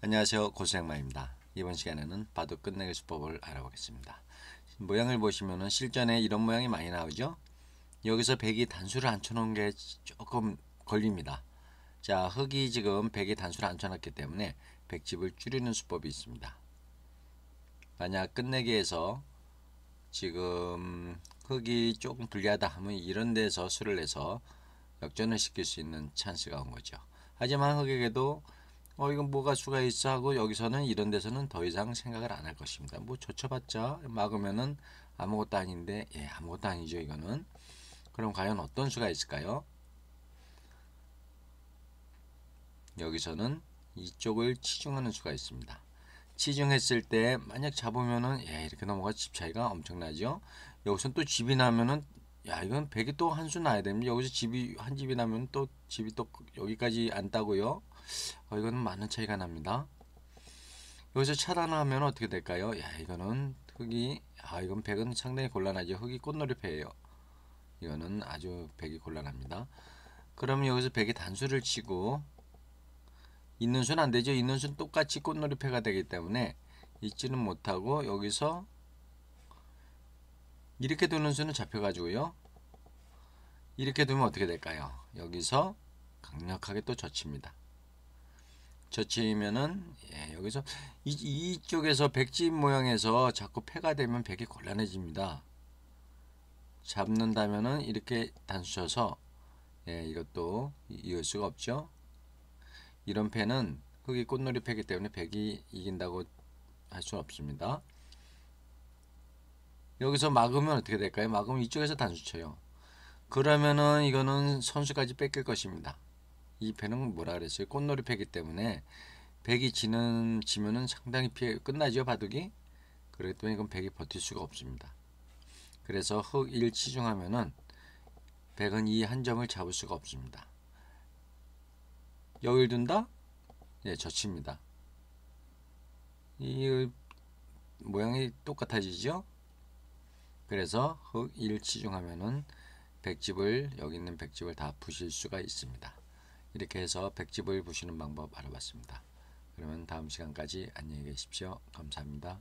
안녕하세요 고생마입니다 이번 시간에는 바둑 끝내기 수법을 알아보겠습니다 모양을 보시면은 실전에 이런 모양이 많이 나오죠 여기서 백이 단수를 안 쳐놓은 게 조금 걸립니다 자 흑이 지금 백에 단수를 안 쳐놨기 때문에 백집을 줄이는 수법이 있습니다 만약 끝내기에서 지금 흑이 조금 불리하다 하면 이런 데서 수를 내서 역전을 시킬 수 있는 찬스가 온 거죠 하지만 흑에게도 어 이건 뭐가 수가 있어 하고 여기서는 이런 데서는 더 이상 생각을 안 할 것입니다. 뭐 젖혀봤자 막으면은 아무것도 아닌데 예 아무것도 아니죠 이거는 그럼 과연 어떤 수가 있을까요? 여기서는 이쪽을 치중하는 수가 있습니다. 치중했을 때 만약 잡으면은 예 이렇게 넘어가 집 차이가 엄청나죠. 여기선 또 집이 나면은 야 이건 백이 또 한 수 나야 됩니다. 여기서 집이 한 집이 나면 또 집이 또 여기까지 안 따고요. 어, 이거는 많은 차이가 납니다. 여기서 차단하면 어떻게 될까요? 야 이거는 흙이 아 이건 백은 상당히 곤란하죠. 흙이 꽃놀이 패예요. 이거는 아주 백이 곤란합니다. 그러면 여기서 백이 단수를 치고 있는 수는 안 되죠. 있는 수는 똑같이 꽃놀이 패가 되기 때문에 있지는 못하고 여기서 이렇게 두는 수는 잡혀가지고요. 이렇게 두면 어떻게 될까요? 여기서 강력하게 또 젖힙니다. 젖히면은 예, 여기서 이, 쪽에서 백지 모양에서 자꾸 폐가 되면 백이 곤란해집니다. 잡는다면은 이렇게 단수쳐서 예, 이것도 이을 수가 없죠. 이런 패는 흙이 꽃놀이 패기 때문에 백이 이긴다고 할 수는 없습니다. 여기서 막으면 어떻게 될까요? 막으면 이쪽에서 단수쳐요. 그러면은 이거는 선수까지 뺏길 것입니다. 이 패는 뭐라 그랬어요? 꽃놀이 패기 때문에 백이 지는 지면은 상당히 피해 끝나죠 바둑이. 그랬더니 이건 백이 버틸 수가 없습니다. 그래서 흑일 치중하면은 백은 이 한 점을 잡을 수가 없습니다. 여길 둔다? 예, 젖힙니다. 이 모양이 똑같아지죠? 그래서 흑 일치중하면은 백집을 여기 있는 백집을 다 부실 수가 있습니다. 이렇게 해서 백집을 부시는 방법 알아봤습니다. 그러면 다음 시간까지 안녕히 계십시오. 감사합니다.